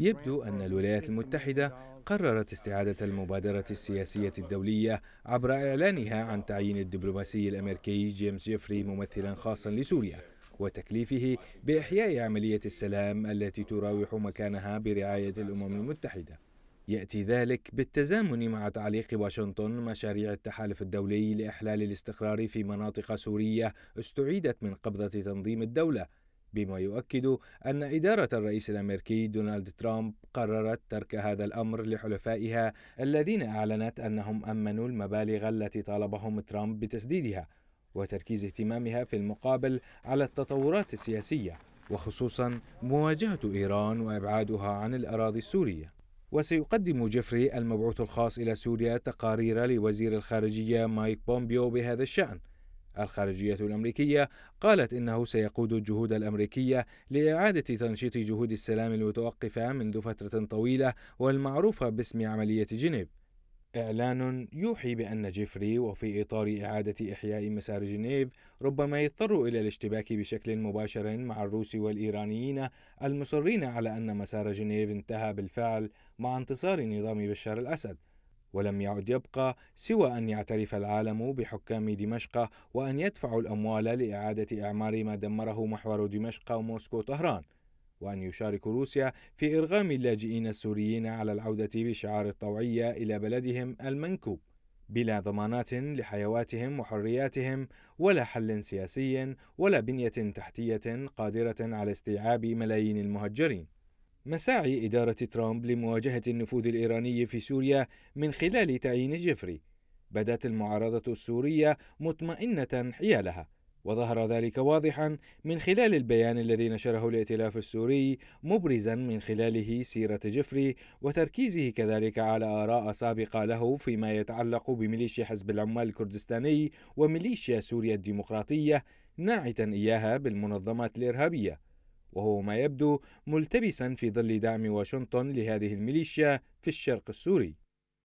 يبدو أن الولايات المتحدة قررت استعادة المبادرة السياسية الدولية عبر إعلانها عن تعيين الدبلوماسي الأمريكي جيمس جيفري ممثلا خاصا لسوريا وتكليفه بإحياء عملية السلام التي تراوح مكانها برعاية الأمم المتحدة يأتي ذلك بالتزامن مع تعليق واشنطن مشاريع التحالف الدولي لإحلال الاستقرار في مناطق سورية استعيدت من قبضة تنظيم الدولة بما يؤكد أن إدارة الرئيس الأمريكي دونالد ترامب قررت ترك هذا الأمر لحلفائها الذين أعلنت أنهم أمنوا المبالغ التي طالبهم ترامب بتسديدها وتركيز اهتمامها في المقابل على التطورات السياسية وخصوصا مواجهة إيران وإبعادها عن الأراضي السورية وسيقدم جيفري المبعوث الخاص إلى سوريا تقارير لوزير الخارجية مايك بومبيو بهذا الشأن الخارجية الأمريكية قالت إنه سيقود الجهود الأمريكية لإعادة تنشيط جهود السلام المتوقفة منذ فترة طويلة والمعروفة باسم عملية جنيف إعلان يوحي بأن جيفري وفي إطار إعادة إحياء مسار جنيف ربما يضطر إلى الاشتباك بشكل مباشر مع الروس والإيرانيين المصرين على أن مسار جنيف انتهى بالفعل مع انتصار نظام بشار الأسد ولم يعد يبقى سوى أن يعترف العالم بحكام دمشق وأن يدفعوا الأموال لإعادة إعمار ما دمره محور دمشق وموسكو طهران وأن يشارك روسيا في إرغام اللاجئين السوريين على العودة بشعار الطوعية إلى بلدهم المنكوب بلا ضمانات لحيواتهم وحرياتهم ولا حل سياسي ولا بنية تحتية قادرة على استيعاب ملايين المهجرين مساعي إدارة ترامب لمواجهة النفوذ الإيراني في سوريا من خلال تعيين جيفري بدت المعارضة السورية مطمئنة حيالها وظهر ذلك واضحا من خلال البيان الذي نشره الائتلاف السوري مبرزا من خلاله سيرة جفري وتركيزه كذلك على آراء سابقة له فيما يتعلق بميليشيا حزب العمال الكردستاني وميليشيا سوريا الديمقراطية ناعتا إياها بالمنظمات الإرهابية وهو ما يبدو ملتبسا في ظل دعم واشنطن لهذه الميليشيا في الشرق السوري